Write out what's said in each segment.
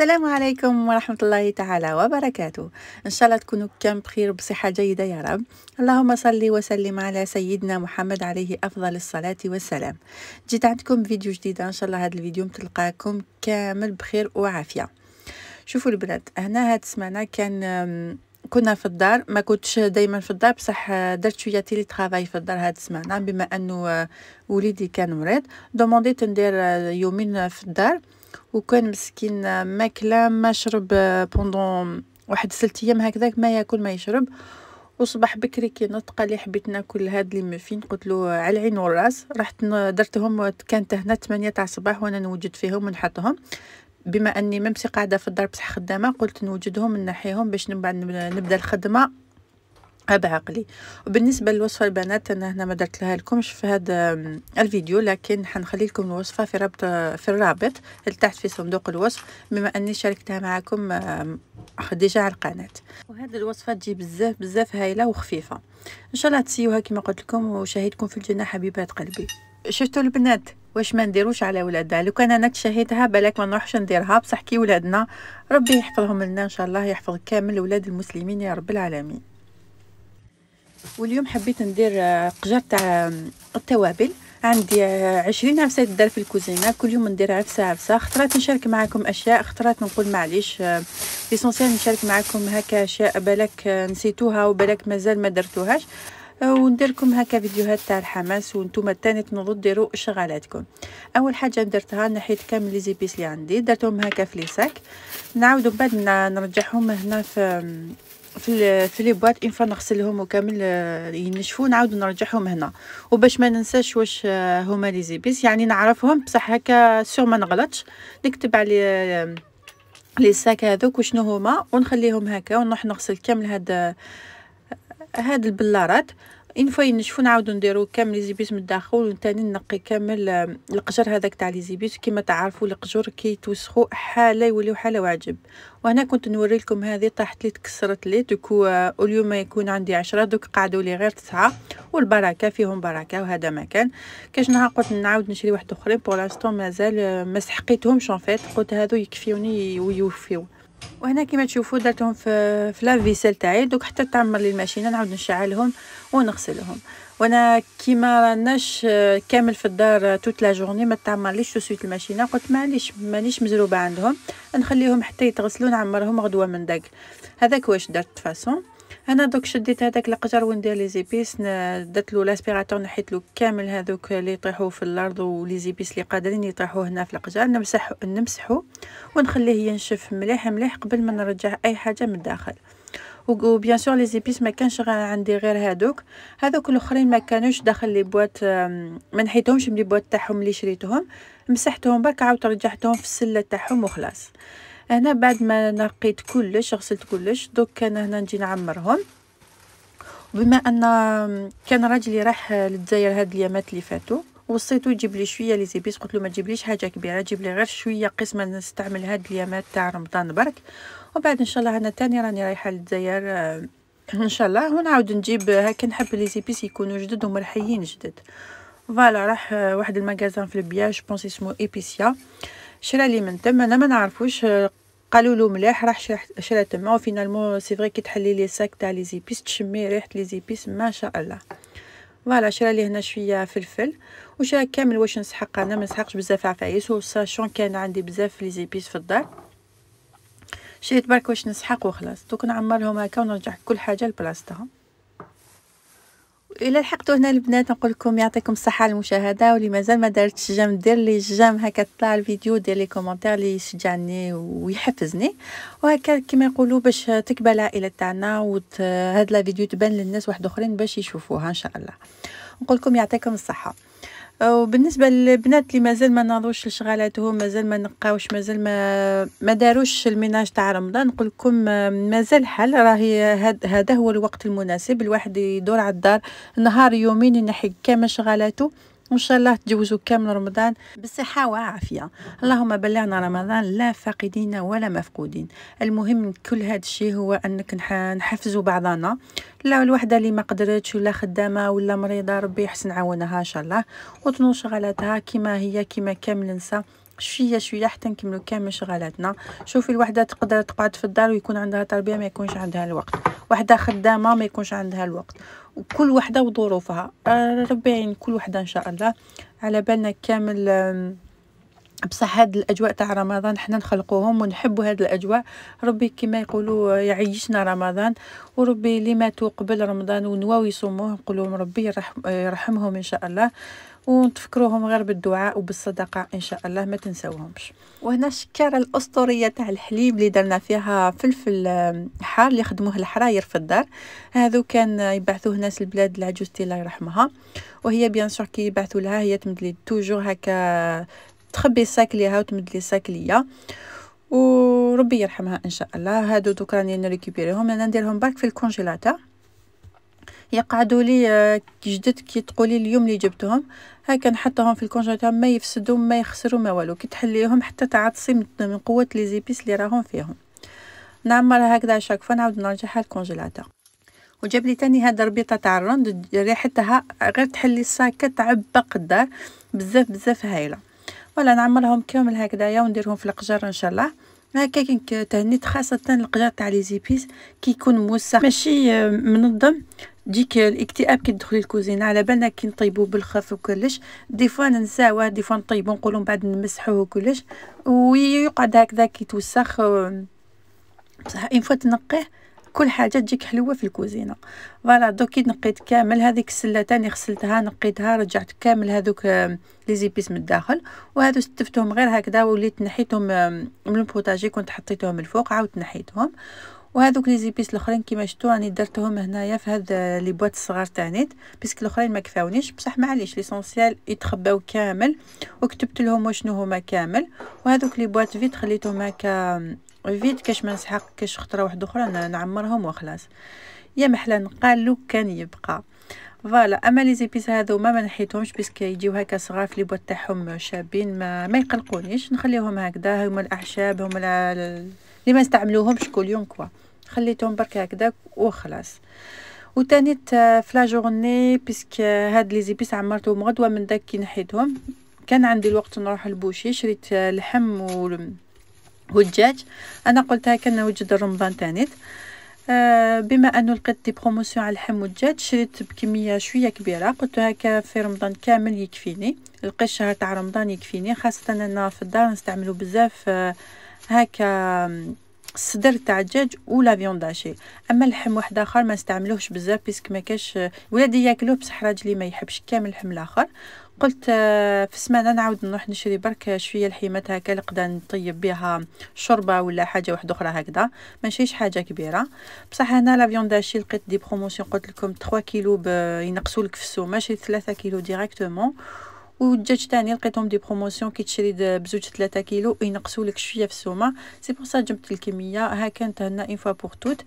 السلام عليكم ورحمة الله تعالى وبركاته إن شاء الله تكونوا كم بخير بصحة جيدة يا رب اللهم صل وسلم على سيدنا محمد عليه أفضل الصلاة والسلام جيت عندكم فيديو جديد إن شاء الله هذا الفيديو متلقاكم كامل بخير وعافية شوفوا البنات هنا هاد سمعنا كان كنا في الدار ما كنتش دائما في الدار بصح آه، درت شويه تيلي ترافاي في الدار هاد السمانه بما انه آه، وليدي كان مريض دومونديت ندير آه، يومين في الدار وكان مسكين ماكله ما شرب بوندون واحد ثلاث ايام هكذاك ما ياكل ما يشرب وصبح بكري كي نطق لي حبيت ناكل هاد لي مفين قلت له على العين والراس رحت درتهم كانت هنا 8 تاع الصباح وانا نوجد فيهم ونحطهم بما اني ممسي قاعده في الدار بصح خدامه قلت نوجدهم نحيهم باش من بعد نبدا الخدمه هذا عقلي وبالنسبه للوصفه البنات انا هنا ما درت لها لكمش في هذا الفيديو لكن حنخلي لكم الوصفه في رابط في الرابط تحت في صندوق الوصف بما اني شاركتها معكم ديجا على القناه وهذه الوصفه تجي بزاف بزاف هايله وخفيفه ان شاء الله تسيوها كما قلت لكم وشاهدكم في الجنه حبيبات قلبي شفتوا البنات واش ما نديروش على ولادنا لو كان انا تشهيتها بالك ما نروحش نديرها بصح كي ولادنا ربي يحفظهم لنا ان شاء الله يحفظ كامل ولاد المسلمين يا رب العالمين واليوم حبيت ندير آه، قجر تاع آه، التوابل عندي آه، عشرين عفسة تدار في الكوزينة كل يوم ندير عفسة عفسة خطرات نشارك معاكم أشياء خطرات نقول معليش ليسونسيال نشارك معاكم هكا أشياء بالك نسيتوها وبالك مازال ما درتوهاش ونديركم هكا فيديوهات تاع الحماس وانتم تاني تنوضوا ديروا شغالاتكم اول حاجه درتها نحيت كامل لي زيبيس اللي عندي درتهم هكا في لي ساك نعاودوا بعد نرجعهم هنا في في في لي بواط اون فوا نغسلهم وكامل آه، ينشفوا نعاود نرجعهم هنا وباش ما ننساش واش آه، هما لي زيبيس يعني نعرفهم بصح هكا سور ما نغلطش نكتب على آه، لي ساك هذوك وشنو هما ونخليهم هكا ونروح نغسل كامل هاد هاد البلارات ان فوا ينشفو نعاودو نديرو كامل ليزيبيس من الداخل وثاني نقي كامل آه، القجر هذاك تاع ليزيبيس كيما تعرفوا القجور كي توسخو حاله يوليو حاله و وهنا كنت نوري لكم هذه طاحت لي تكسرت لي دوكو آه، اليوم يكون عندي عشرة دوك قعدوا لي غير تسعة والبركه فيهم بركه وهذا ما كان كاش نهار قلت نعاود نشري واحد اخرين بور لاستون مازال آه، ما سحقيتهمش اون فيت قلت هادو يكفيوني يوفيو وهنا كما تشوفوا درتهم في في لافيسيل تاعي دوك حتى تعمر لي الماشينه نعاود نشعلهم ونغسلهم وانا كيما راناش كامل في الدار توت لا جورني ما تعمرليش تو سويت الماشينه قلت معليش مانيش مزروبه عندهم نخليهم حتى يتغسلوا نعمرهم غدوه من داك هذاك واش درت فاصون انا دوك شديت هذاك القجر وندير لي زيبيس درت له لاسبيراتور نحيت له كامل هذوك اللي يطيحوا في الارض ولي زيبيس اللي قادرين يطيحوا هنا في القجر نمسح نمسحه ونخليه ينشف مليح مليح قبل ما نرجع اي حاجه من الداخل وبيان سور لي زيبيس ما كانش عندي غير هذوك هذوك الاخرين ما كانوش داخل لي بواط ما نحيتهمش من لي بواط تاعهم اللي شريتهم مسحتهم برك عاود رجعتهم في السله تاعهم وخلاص هنا بعد ما نقيت كلش غسلت كلش دوك انا هنا نجي نعمرهم بما ان كان راجلي راح للجزائر هاد اليامات اللي فاتوا وصيتو يجيب لي شويه لي زيبيس قلت له ما تجيبليش حاجه كبيره جيب لي غير شويه قسمه نستعمل هاد اليامات تاع رمضان برك وبعد ان شاء الله انا تاني راني رايحه للجزائر آه، ان شاء الله ونعاود نجيب هاك آه، نحب لي زيبيس يكونوا جدد ومرحيين جدد فوالا راح آه، واحد المغازان في البياج بونس اسمه ايبيسيا شرا لي من تم انا ما نعرفوش قالوا له مليح راح شرا تما فينالمون سي فري كي تحلي لي ساك تاع لي زيبيس تشمي ريحه لي زيبيس ما شاء الله فوالا شرا لي هنا شويه فلفل وشرا كامل واش نسحق انا ما نسحقش بزاف عفايس وساشون كان عندي بزاف لي زيبيس في الدار شريت برك واش نسحق وخلاص دوك نعمرهم هكا ونرجع كل حاجه لبلاصتها الا لحقتوا هنا البنات نقول لكم يعطيكم الصحه على المشاهده واللي مازال ما دارتش الجام دير لي جيم هكا طلع الفيديو دير لي كومونتير اللي يشجعني ويحفزني وهكا كما يقولوا باش تكبر العائله تاعنا وهاد لا فيديو تبان للناس واحد اخرين باش يشوفوها ان شاء الله نقول لكم يعطيكم الصحه وبالنسبه للبنات اللي مازال ما ناضوش لشغالاتهم مازال ما نقاوش مازال ما ما داروش الميناج تاع رمضان نقول لكم آه، مازال حل راهي هذا هو الوقت المناسب الواحد يدور على الدار نهار يومين ينحي كامل شغالاته وان شاء الله تجوزوا كامل رمضان بالصحه وعافيه اللهم بلغنا رمضان لا فاقدين ولا مفقودين المهم كل هذا الشيء هو انك نحفزوا بعضنا لا الوحده اللي ما قدرتش ولا خدامه ولا مريضه ربي يحسن عونها ان شاء الله وتنو شغلاتها كما هي كما كامل نسا شويه شويه حتى نكملو كامل شغلاتنا شوفي الوحده تقدر تقعد في الدار ويكون عندها تربيه ما يكونش عندها الوقت وحده خدامه ما يكونش عندها الوقت وكل وحده وظروفها آه، ربي يعين كل وحده ان شاء الله على بالنا كامل بصح هاد الاجواء تاع رمضان حنا نخلقوهم ونحبوا هاد الاجواء ربي كما يقولوا يعيشنا رمضان وربي اللي ماتوا قبل رمضان ونواو يصوموه نقولوا ربي يرحمهم ان شاء الله ونتفكروهم غير بالدعاء وبالصدقة إن شاء الله ما تنسوهمش وهنا الشكارة الأسطورية تاع الحليب اللي درنا فيها فلفل آه، حار اللي خدموه الحراير في الدار هذو كان يبعثوه ناس البلاد لعجوزتي الله يرحمها وهي بيان سور كي يبعثوا لها هي تمدلي توجو هكا تخبي الساك ليها وتمد لي الساك ليا وربي يرحمها ان شاء الله هادو دوك راني نريكوبيريهم انا نديرهم برك في الكونجيلاتور يقعدوا لي آه، جدد كي تقولي اليوم اللي جبتهم هاكا نحطهم في الكونجيلاتور ما يفسدوا ما يخسروا ما والو كي تحليهم حتى تعطسي من قوه لي زيبيس اللي راهم فيهم نعمرها هكذا شاك فوا نعاود نرجعها الكونجيلاتور وجاب لي تاني هاد الربيطه تاع الروند ريحتها غير تحلي الساك تعبق الدار بزاف بزاف هايله ولا نعملهم كامل هكذايا ونديرهم في القجر ان شاء الله هكا تهنيت خاصه القجر تاع لي زيبيس كي يكون موسع ماشي آه، منظم ديك الاكتئاب كي تدخلي الكوزينه على بالنا كي نطيبو بالخف وكلش دي فوا ننساوه دي فوا نطيبو نقولو من بعد نمسحوه وكلش ويقعد هكذا كي توسخ آه، بصح ان فوا تنقيه كل حاجه تجيك حلوه في الكوزينه فوالا دوكي نقيت كامل هذيك السله تاني غسلتها نقيتها رجعت كامل هذوك آه، لي زيبيس من الداخل وهذو ستفتهم غير هكذا وليت نحيتهم آه، من البوتاجي كنت حطيتهم الفوق عاود نحيتهم وهذوك لي زيبيس الاخرين كيما شفتوا راني درتهم هنايا في هاد آه، لي بواط الصغار تاع نيت باسكو الاخرين ما كفاونيش بصح معليش ليسونسيال يتخباو كامل وكتبت لهم وشنو هما كامل وهذوك لي بواط فيت خليتهم هكا وفيت كاش ما نسحق كاش خطره واحد اخرى نعمرهم وخلاص يا محلا قال لو كان يبقى فوالا اما لي زيبيس هذو ما ما نحيتهمش باسكو يجيو هكا صغار في لي بواط تاعهم شابين ما, ما يقلقونيش نخليهم هكذا هما الاعشاب هما اللي ما نستعملوهمش كل يوم كوا خليتهم برك هكذا وخلاص وتاني في لا جورني باسكو هاد لي زيبيس عمرتهم غدوه من داك كي نحيتهم كان عندي الوقت نروح البوشي شريت لحم و والدجاج انا قلتها كان وجد رمضان تانيت آه بما انه لقيت دي بروموسيون على اللحم والدجاج شريت بكميه شويه كبيره قلت هكا في رمضان كامل يكفيني لقيت شهر تاع رمضان يكفيني خاصه انا في الدار نستعملو بزاف آه هكا الصدر تاع الدجاج ولا فيون داشي اما اللحم واحد اخر ما نستعملوهش بزاف بيسك ما كاش ولادي ياكلوه بصح راجلي ما يحبش كامل اللحم الاخر قلت آه، في السمانه نعاود نروح نشري برك شويه لحيمات هكا نقدر نطيب بها شوربه ولا حاجه واحده اخرى هكذا ماشيش حاجه كبيره بصح هنا لا فيون داشي لقيت دي بروموسيون قلت لكم 3 كيلو ينقصوا لك في السومه شريت 3 كيلو ديريكتومون وجات تاني لقيتهم دي بروموسيون كي تشري بزوج ثلاثة كيلو ينقصوا لك شويه في السومه سي بور سا جبت الكميه ها كانت هنا اون فوا بور توت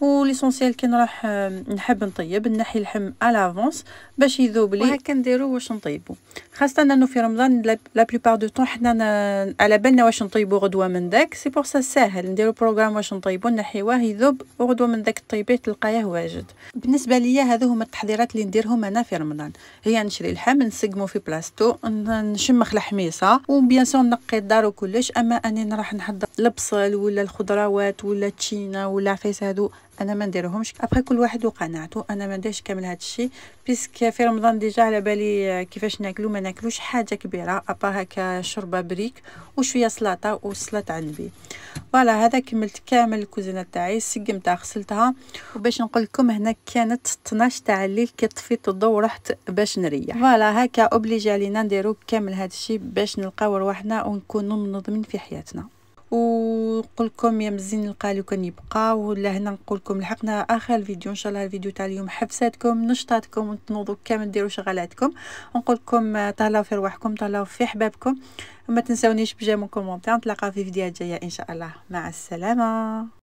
وليسونسيال كي نروح آه، نحب نطيب نحي اللحم الافونس باش يذوب لي وهكا نديرو واش نطيبو خاصه انه في رمضان لا بلوبار دو طون حنا على بالنا واش نطيبو غدوه من داك سي بور سا ساهل نديرو بروغرام واش نطيبو نحيوه يذوب وغدوه من داك طيبيه تلقاه واجد بالنسبه ليا هذو هما التحضيرات اللي نديرهم انا في رمضان هي نشري اللحم نسقمو في بلاصتو نشمخ الحميصه وبيان سور نقي الدار وكلش اما اني نروح نحضر البصل ولا الخضروات ولا التشينه ولا عفايس هذو انا ما نديرهمش ابخي كل واحد وقناعته انا ما نديرش كامل هذا الشيء بيسك في رمضان ديجا على بالي كيفاش ناكلو ما ناكلوش حاجه كبيره ابا هكا شربه بريك وشويه سلطه وسلطه عند البي فوالا هذا كملت كامل الكوزينه تاعي سقمتها غسلتها وباش نقول لكم هنا كانت 12 تاع الليل كي طفيت الضو ورحت باش نريح فوالا هكا اوبليجي علينا نديرو كامل هذا الشيء باش نلقاو رواحنا ونكونوا منظمين في حياتنا ونقول يا مزين القالي كان يبقى ولا هنا نقول لكم لحقنا اخر الفيديو ان شاء الله الفيديو تاع اليوم حبساتكم نشطاتكم وتنوضوا كامل ديروا شغلاتكم نقول لكم تهلاو في رواحكم تهلاو في حبابكم ما تنساونيش بجامكم كومونتير نتلاقاو في فيديوهات جايه ان شاء الله مع السلامه